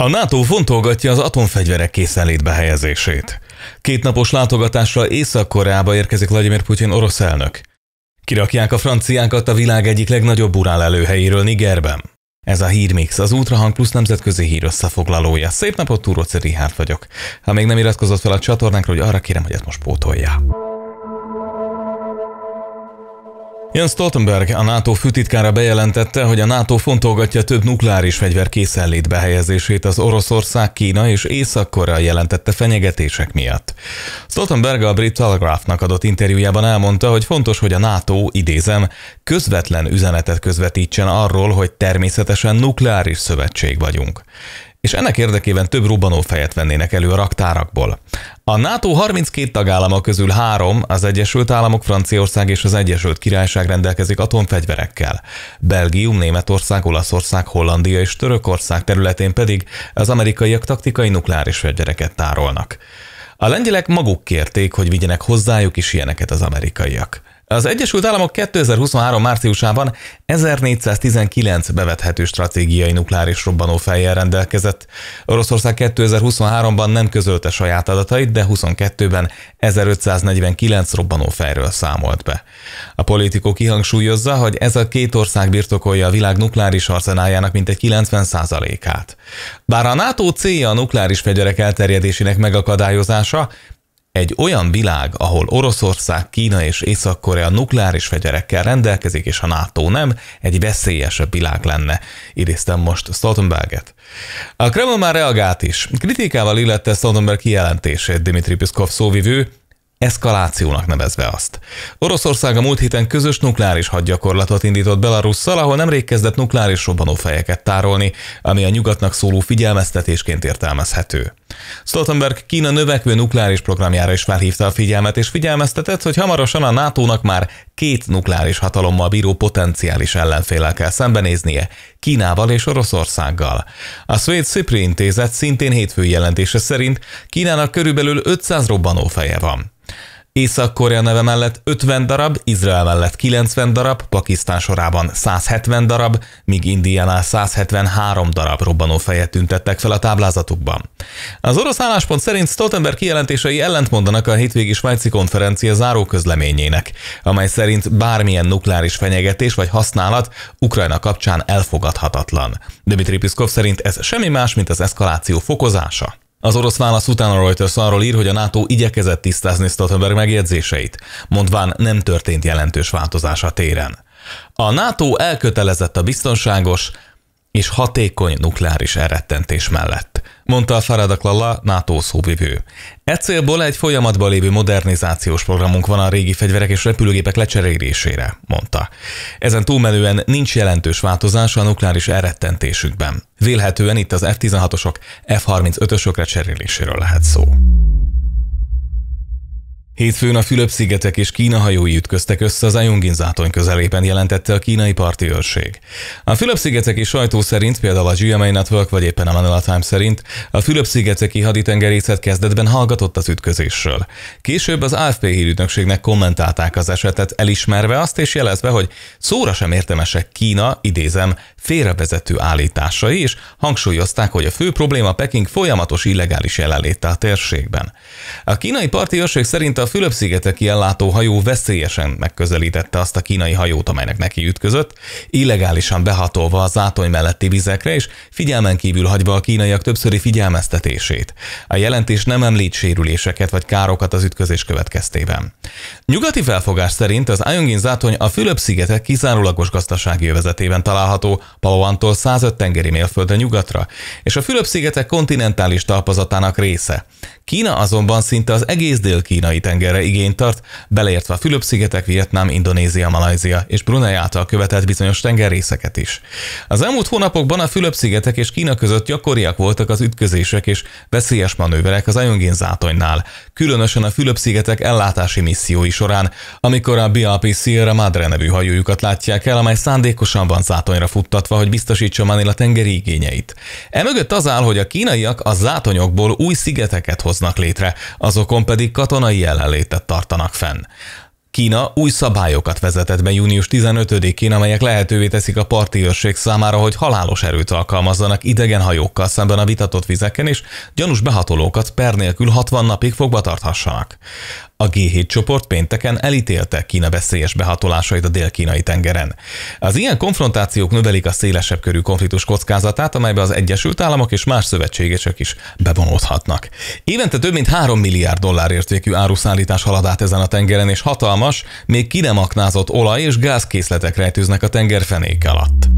A NATO fontolgatja az atomfegyverek készenlétbe helyezését. Kétnapos látogatással Észak-Koreába érkezik Vladimir Putyin orosz elnök. Kirakják a franciákat a világ egyik legnagyobb urál előhelyéről Nigerben. Ez a Hírmix, az Ultrahang Plus nemzetközi hír összefoglalója. Szép napot, Túróci Rihárd vagyok. Ha még nem iratkozott fel a csatornánkra, hogy arra kérem, hogy ezt most pótolja. Jens Stoltenberg, a NATO főtitkára bejelentette, hogy a NATO fontolgatja több nukleáris fegyver készenlét helyezését az Oroszország, Kína és Észak-Korea jelentette fenyegetések miatt. Stoltenberg a brit Telegraphnak adott interjújában elmondta, hogy fontos, hogy a NATO, idézem, közvetlen üzenetet közvetítsen arról, hogy természetesen nukleáris szövetség vagyunk és ennek érdekében több robbanófejet vennének elő a raktárakból. A NATO 32 tagállama közül három, az Egyesült Államok, Franciaország és az Egyesült Királyság rendelkezik atomfegyverekkel. Belgium, Németország, Olaszország, Hollandia és Törökország területén pedig az amerikaiak taktikai nukleáris fegyvereket tárolnak. A lengyelek maguk kérték, hogy vigyenek hozzájuk is ilyeneket az amerikaiak. Az Egyesült Államok 2023 márciusában 1419 bevethető stratégiai nukleáris robbanófejjel rendelkezett. Oroszország 2023-ban nem közölte saját adatait, de 22-ben 1549 robbanófejről számolt be. A politikó kihangsúlyozza, hogy ez a két ország birtokolja a világ nukleáris arzenájának mintegy 90%-át. Bár a NATO célja a nukleáris fegyverek elterjedésének megakadályozása, egy olyan világ, ahol Oroszország, Kína és Észak-Korea nukleáris fegyverekkel rendelkezik, és a NATO nem, egy veszélyesebb világ lenne, idéztem most Stoltenberget. A Kreml már reagált is. Kritikával illette Stoltenberg kijelentését Dimitri Piszkov szóvivő, eszkalációnak nevezve azt. Oroszország a múlt héten közös nukleáris hadgyakorlatot indított Belarusszal, ahol nemrég kezdett nukleáris robbanófejeket tárolni, ami a nyugatnak szóló figyelmeztetésként értelmezhető. Stoltenberg Kína növekvő nukleáris programjára is felhívta a figyelmet, és figyelmeztetett, hogy hamarosan a NATO-nak már két nukleáris hatalommal bíró potenciális ellenfélel kell szembenéznie, Kínával és Oroszországgal. A Svéd Szipri Intézet szintén hétfői jelentése szerint Kínának körülbelül 500 robbanófeje van. Észak-Korea neve mellett 50 darab, Izrael mellett 90 darab, Pakisztán sorában 170 darab, míg Indiánál 173 darab robbanófejet tüntettek fel a táblázatukban. Az orosz álláspont szerint Stoltenberg kijelentései ellentmondanak a hétvégi svájci konferencia záró közleményének, amely szerint bármilyen nukleáris fenyegetés vagy használat Ukrajna kapcsán elfogadhatatlan. Dmitri Piszkov szerint ez semmi más, mint az eszkaláció fokozása. Az orosz válasz után a Reuters arról ír, hogy a NATO igyekezett tisztázni Stoltenberg megjegyzéseit, mondván nem történt jelentős változás a téren. A NATO elkötelezett a biztonságos, és hatékony nukleáris elrettentés mellett, mondta a Faradaklalla NATO szóvivő. E célból egy folyamatban lévő modernizációs programunk van a régi fegyverek és repülőgépek lecserélésére, mondta. Ezen túlmenően nincs jelentős változás a nukleáris elrettentésükben. Vélhetően itt az F-16-osok, F-35-ösökre cseréléséről lehet szó. Hétfőn a Fülöp-szigetek és Kína hajói ütköztek össze az Ayungin zátony közelében jelentette a kínai parti őrség. A fülöp és sajtó szerint, például a GMA Network vagy éppen a Manila Times szerint, a Fülöp-szigeteki haditengerészet kezdetben hallgatott az ütközésről. Később az AFP hírügynökségnek kommentálták az esetet, elismerve azt és jelezve, hogy szóra sem értemesek Kína, idézem, félrevezető állításai, és hangsúlyozták, hogy a fő probléma Peking folyamatos illegális jelenléte a térségben. A kínai parti őrség szerint a Fülöp-szigeteki ellátó hajó veszélyesen megközelítette azt a kínai hajót, amelynek neki ütközött, illegálisan behatolva a zátony melletti vizekre, és figyelmen kívül hagyva a kínaiak többszöri figyelmeztetését. A jelentés nem említ sérüléseket vagy károkat az ütközés következtében. Nyugati felfogás szerint az Ayongin zátony a Fülöp-szigetek kizárólagos gazdasági övezetében található, Palauantól 105 tengeri mérföldre nyugatra, és a Fülöp-szigetek kontinentális talpazatának része. Kína azonban szinte az egész dél-kínai tengerre igényt tart, beleértve a Fülöp-szigetek, Vietnám, Indonézia, Malajzia és Brunei által követett bizonyos tengerrészeket is. Az elmúlt hónapokban a Fülöp-szigetek és Kína között gyakoriak voltak az ütközések és veszélyes manőverek az Ajongén zátonynál, különösen a Fülöp-szigetek ellátási missziói során, amikor a BAP Sierra Madre nevű hajójukat látják el, amely szándékosan van zátonyra futtat tartva, hogy biztosítsa Manila tengeri igényeit. Emögött az áll, hogy a kínaiak a zátonyokból új szigeteket hoznak létre, azokon pedig katonai jelenlétet tartanak fenn. Kína új szabályokat vezetett be június 15-én, amelyek lehetővé teszik a parti őrség számára, hogy halálos erőt alkalmazzanak idegen hajókkal szemben a vitatott vizeken, és gyanús behatolókat per nélkül 60 napig fogva tarthassanak. A G7 csoport pénteken elítélte Kína veszélyes behatolásait a dél-kínai tengeren. Az ilyen konfrontációk növelik a szélesebb körű konfliktus kockázatát, amelybe az Egyesült Államok és más szövetségesek is bevonódhatnak. Évente több mint 3 milliárd dollár értékű áruszállítás halad át ezen a tengeren, és hatalmas, még ki nem aknázott olaj és gázkészletek rejtőznek a tengerfenék alatt.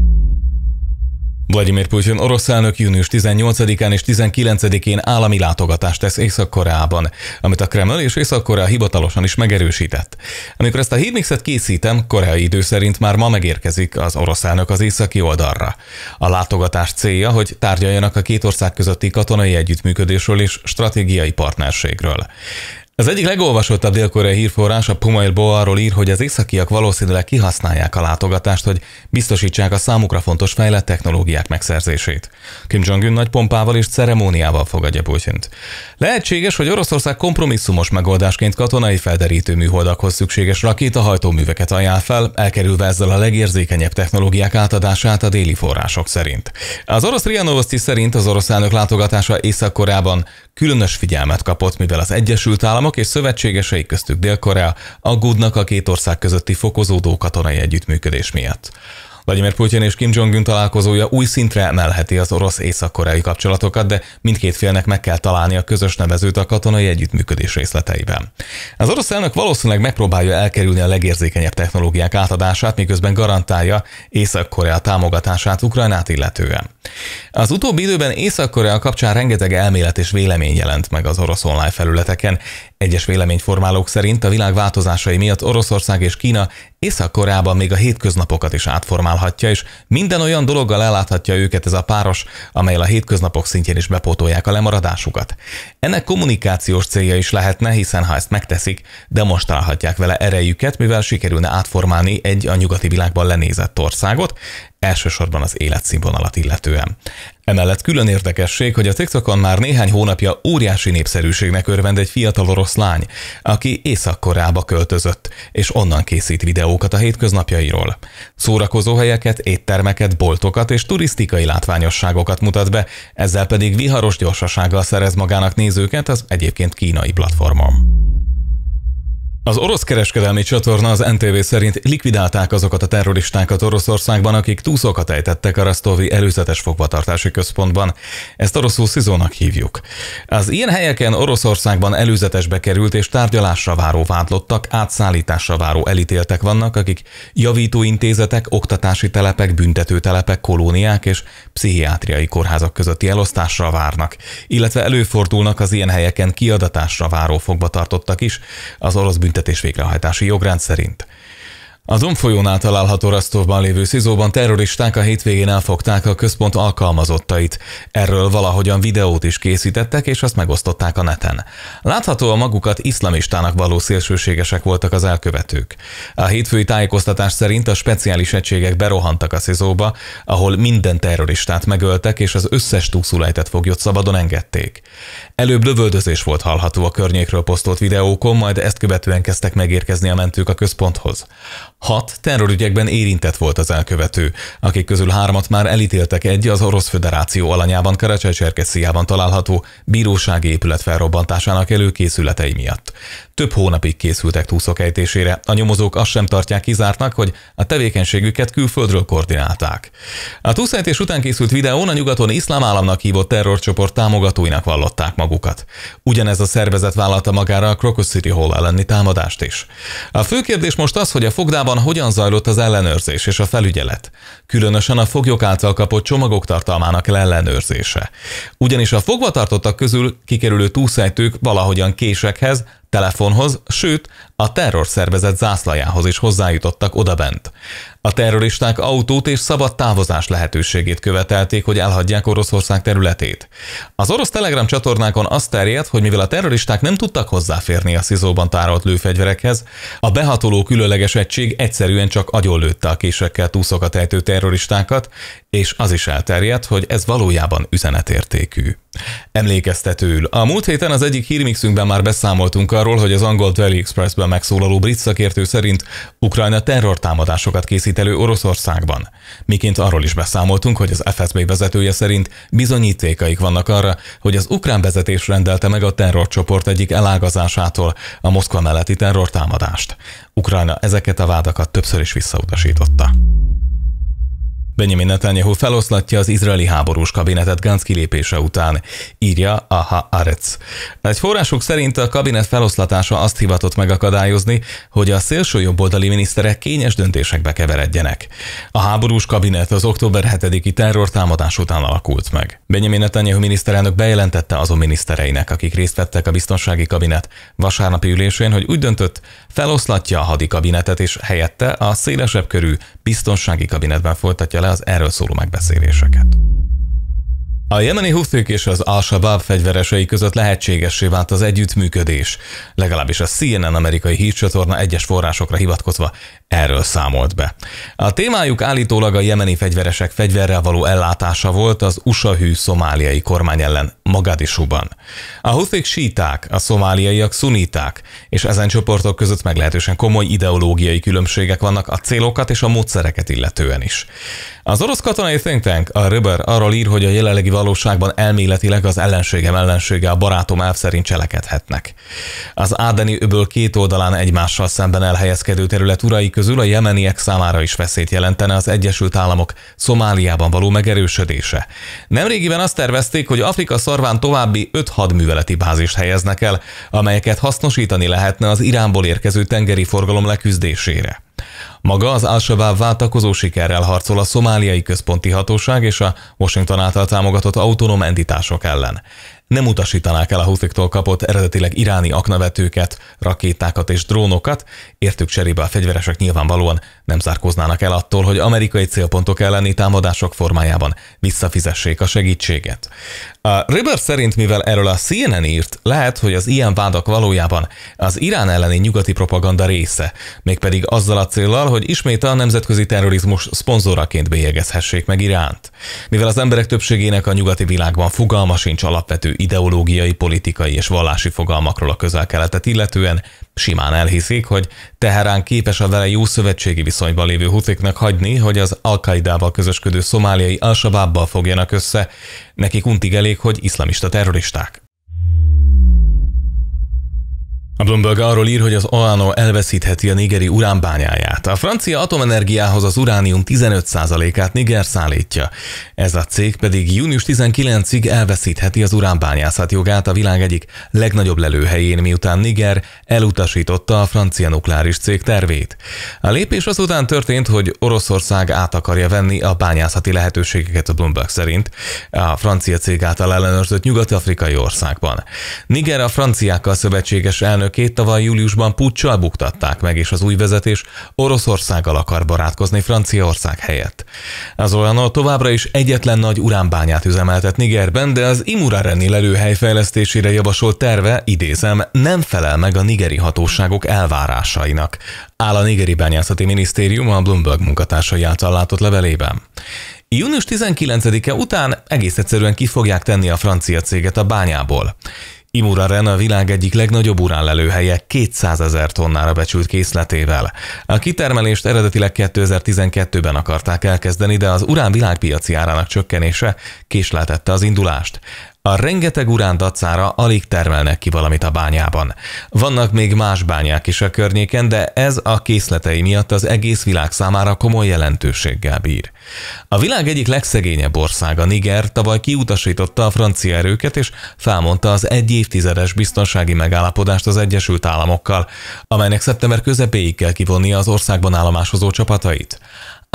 Vladimir Putin orosz elnök június 18-án és 19-én állami látogatást tesz Észak-Koreában, amit a Kreml és Észak-Korea hivatalosan is megerősített. Amikor ezt a hírmixet készítem, koreai idő szerint már ma megérkezik az orosz elnök az északi oldalra. A látogatás célja, hogy tárgyaljanak a két ország közötti katonai együttműködésről és stratégiai partnerségről. Az egyik legolvasottabb dél-koreai hírforrás a Pumail arról ír, hogy az északiak valószínűleg kihasználják a látogatást, hogy biztosítsák a számukra fontos fejlett technológiák megszerzését. Kim Jong-un nagy pompával és ceremóniával fogadja Putyint. Lehetséges, hogy Oroszország kompromisszumos megoldásként katonai felderítő műholdakhoz szükséges rakétahajtóműveket ajánl fel, elkerülve ezzel a legérzékenyebb technológiák átadását a déli források szerint. Az orosz RIA szerint az orosz elnök látogatása Észak-Koreában különös figyelmet kapott, mivel az Egyesült Államok államok és szövetségesei köztük Dél-Korea aggódnak a két ország közötti fokozódó katonai együttműködés miatt. Vladimir Putin és Kim Jong-un találkozója új szintre emelheti az orosz-észak-koreai kapcsolatokat, de mindkét félnek meg kell találni a közös nevezőt a katonai együttműködés részleteiben. Az orosz elnök valószínűleg megpróbálja elkerülni a legérzékenyebb technológiák átadását, miközben garantálja Észak-Korea támogatását Ukrajnát illetően. Az utóbbi időben észak kapcsán rengeteg elmélet és vélemény jelent meg az orosz online felületeken. Egyes véleményformálók szerint a világ változásai miatt Oroszország és Kína észak még a hétköznapokat is átformálhatja, és minden olyan dologgal elláthatja őket ez a páros, amelyel a hétköznapok szintjén is bepótolják a lemaradásukat. Ennek kommunikációs célja is lehetne, hiszen ha ezt megteszik, demonstrálhatják vele erejüket, mivel sikerülne átformálni egy a nyugati világban lenézett országot, elsősorban az életszínvonalat illetően. Emellett külön érdekesség, hogy a TikTokon már néhány hónapja óriási népszerűségnek örvend egy fiatal oroszlány, aki Észak-Koreába költözött, és onnan készít videókat a hétköznapjairól. helyeket, éttermeket, boltokat és turisztikai látványosságokat mutat be, ezzel pedig viharos gyorsasággal szerez magának nézőket az egyébként kínai platformon. Az orosz kereskedelmi csatorna az NTV szerint likvidálták azokat a terroristákat Oroszországban, akik túszokat ejtettek a Rasztovi előzetes fogvatartási központban. Ezt oroszul Szizónak hívjuk. Az ilyen helyeken Oroszországban előzetesbe került és tárgyalásra váró vádlottak, átszállításra váró elítéltek vannak, akik javítóintézetek, oktatási telepek, büntetőtelepek, kolóniák és pszichiátriai kórházak közötti elosztásra várnak, illetve előfordulnak az ilyen helyeken kiadatásra váró fogvatartottak is. Az orosz büntetés végrehajtási jogrend szerint. A Domfolyónál található Rasztovban lévő szizóban terroristák a hétvégén elfogták a központ alkalmazottait. Erről valahogyan videót is készítettek, és azt megosztották a neten. Látható a magukat iszlamistának való szélsőségesek voltak az elkövetők. A hétfői tájékoztatás szerint a speciális egységek berohantak a szizóba, ahol minden terroristát megöltek, és az összes túlszulejtett foglyot szabadon engedték. Előbb lövöldözés volt hallható a környékről posztolt videókon, majd ezt követően kezdtek megérkezni a mentők a központhoz. Hat terrorügyekben érintett volt az elkövető, akik közül hármat már elítéltek egy az Orosz Föderáció alanyában karacsaj cserkessziában található bírósági épület felrobbantásának előkészületei miatt. Több hónapig készültek túszok ejtésére, a nyomozók azt sem tartják kizártnak, hogy a tevékenységüket külföldről koordinálták. A túszejtés után készült videón a nyugaton iszlám államnak hívott terrorcsoport támogatóinak vallották magukat. Ugyanez a szervezet vállalta magára a Crocus City Hall elleni támadást is. A fő kérdés most az, hogy a fogdában azonban hogyan zajlott az ellenőrzés és a felügyelet? Különösen a foglyok által kapott csomagok tartalmának ellenőrzése. Ugyanis a fogvatartottak közül kikerülő túlszejtők valahogyan késekhez, telefonhoz, sőt, a terrorszervezet zászlajához is hozzájutottak odabent. A terroristák autót és szabad távozás lehetőségét követelték, hogy elhagyják Oroszország területét. Az orosz telegram csatornákon azt terjedt, hogy mivel a terroristák nem tudtak hozzáférni a szizóban tárolt lőfegyverekhez, a behatoló különleges egység egyszerűen csak agyonlőtte a késekkel túszokat ejtő terroristákat, és az is elterjedt, hogy ez valójában üzenetértékű. Emlékeztetőül, a múlt héten az egyik hírmixünkben már beszámoltunk arról, hogy az angol Daily Expressben megszólaló brit szakértő szerint Ukrajna terrortámadásokat készít készítelő Oroszországban. Miként arról is beszámoltunk, hogy az FSB vezetője szerint bizonyítékaik vannak arra, hogy az ukrán vezetés rendelte meg a terrorcsoport egyik elágazásától a Moszkva melletti terrortámadást. Ukrajna ezeket a vádakat többször is visszautasította. Benjamin Netanyahu feloszlatja az izraeli háborús kabinetet Gantz kilépése után, írja a Haaretz. Egy forrásuk szerint a kabinet feloszlatása azt hivatott megakadályozni, hogy a szélső jobboldali miniszterek kényes döntésekbe keveredjenek. A háborús kabinet az október 7-i terrortámadás után alakult meg. Benjamin Netanyahu miniszterelnök bejelentette azon minisztereinek, akik részt vettek a biztonsági kabinet vasárnapi ülésén, hogy úgy döntött, feloszlatja a kabinetet és helyette a szélesebb körű biztonsági kabinetben folytatja le az erről szóló megbeszéléseket. A jemeni hufik és az al fegyveresei között lehetségessé vált az együttműködés, legalábbis a CNN amerikai hírcsatorna egyes forrásokra hivatkozva erről számolt be. A témájuk állítólag a jemeni fegyveresek fegyverrel való ellátása volt az USA-hű szomáliai kormány ellen Magadisúban. A huthik síták, a szomáliaiak szuníták, és ezen csoportok között meglehetősen komoly ideológiai különbségek vannak a célokat és a módszereket illetően is. Az orosz katonai think tank, a Röber arról ír, hogy a jelenlegi valóságban elméletileg az ellenségem ellensége a barátom elv szerint cselekedhetnek. Az Ádeni öböl két oldalán egymással szemben elhelyezkedő terület urai közül a jemeniek számára is veszélyt jelentene az Egyesült Államok Szomáliában való megerősödése. Nemrégiben azt tervezték, hogy Afrika Szarván további 5 hadműveleti bázist helyeznek el, amelyeket hasznosítani lehetne az Iránból érkező tengeri forgalom leküzdésére. Maga az al váltakozó sikerrel harcol a szomáliai központi hatóság és a Washington által támogatott autonóm entitások ellen nem utasítanák el a Huthiktól kapott eredetileg iráni aknavetőket, rakétákat és drónokat, értük cserébe a fegyveresek nyilvánvalóan nem zárkóznának el attól, hogy amerikai célpontok elleni támadások formájában visszafizessék a segítséget. A River szerint, mivel erről a CNN írt, lehet, hogy az ilyen vádak valójában az Irán elleni nyugati propaganda része, mégpedig azzal a célral, hogy ismét a nemzetközi terrorizmus szponzoraként bélyegezhessék meg Iránt. Mivel az emberek többségének a nyugati világban fogalma sincs alapvető ideológiai, politikai és vallási fogalmakról a közel-keletet illetően simán elhiszik, hogy Teherán képes a vele jó szövetségi viszonyban lévő hutéknak hagyni, hogy az al qaeda közösködő szomáliai al fogjanak össze, nekik untig elég, hogy iszlamista terroristák. A Bloomberg arról ír, hogy az Oano elveszítheti a nigeri uránbányáját. A francia atomenergiához az uránium 15%-át Niger szállítja. Ez a cég pedig június 19-ig elveszítheti az uránbányászat jogát a világ egyik legnagyobb lelőhelyén, miután Niger elutasította a francia nukleáris cég tervét. A lépés azután történt, hogy Oroszország át akarja venni a bányászati lehetőségeket a Bloomberg szerint a francia cég által ellenőrzött nyugat-afrikai országban. Niger a franciákkal szövetséges elnök elnökét tavaly júliusban puccsal buktatták meg, és az új vezetés Oroszországgal akar barátkozni Franciaország helyett. Az olyanol továbbra is egyetlen nagy uránbányát üzemeltet Nigerben, de az Imurareni lelőhely fejlesztésére javasolt terve, idézem, nem felel meg a nigeri hatóságok elvárásainak, áll a nigeri bányászati minisztérium a Bloomberg munkatársai által látott levelében. Június 19-e után egész egyszerűen ki fogják tenni a francia céget a bányából. Ren a világ egyik legnagyobb uránlelőhelye 200 ezer tonnára becsült készletével. A kitermelést eredetileg 2012-ben akarták elkezdeni, de az urán világpiaci árának csökkenése késleltette az indulást. A rengeteg urán dacára alig termelnek ki valamit a bányában. Vannak még más bányák is a környéken, de ez a készletei miatt az egész világ számára komoly jelentőséggel bír. A világ egyik legszegényebb országa, Niger, tavaly kiutasította a francia erőket és felmondta az egy évtizedes biztonsági megállapodást az Egyesült Államokkal, amelynek szeptember közepéig kell kivonni az országban állomásozó csapatait.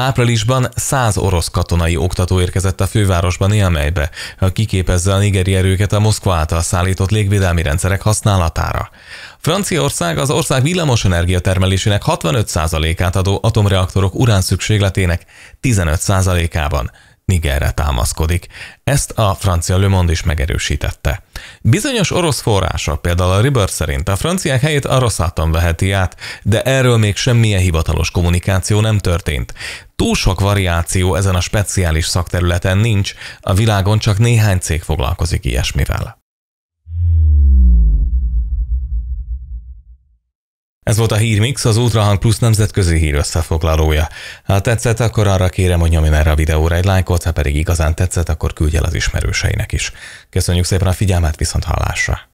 Áprilisban 100 orosz katonai oktató érkezett a fővárosban Niameybe, kiképezze a nigeri erőket a Moszkva által szállított légvédelmi rendszerek használatára. Franciaország az ország villamos energiatermelésének 65%-át adó atomreaktorok urán szükségletének 15%-ában Nigerre támaszkodik. Ezt a francia Le Monde is megerősítette. Bizonyos orosz források, például a Ribber szerint a franciák helyét a Rosatom veheti át, de erről még semmilyen hivatalos kommunikáció nem történt. Túl sok variáció ezen a speciális szakterületen nincs, a világon csak néhány cég foglalkozik ilyesmivel. Ez volt a Hírmix, az Ultrahang Plus nemzetközi hír összefoglalója. Ha tetszett, akkor arra kérem, hogy nyomjon erre a videóra egy lájkot, ha pedig igazán tetszett, akkor küldj el az ismerőseinek is. Köszönjük szépen a figyelmet, viszont hallásra!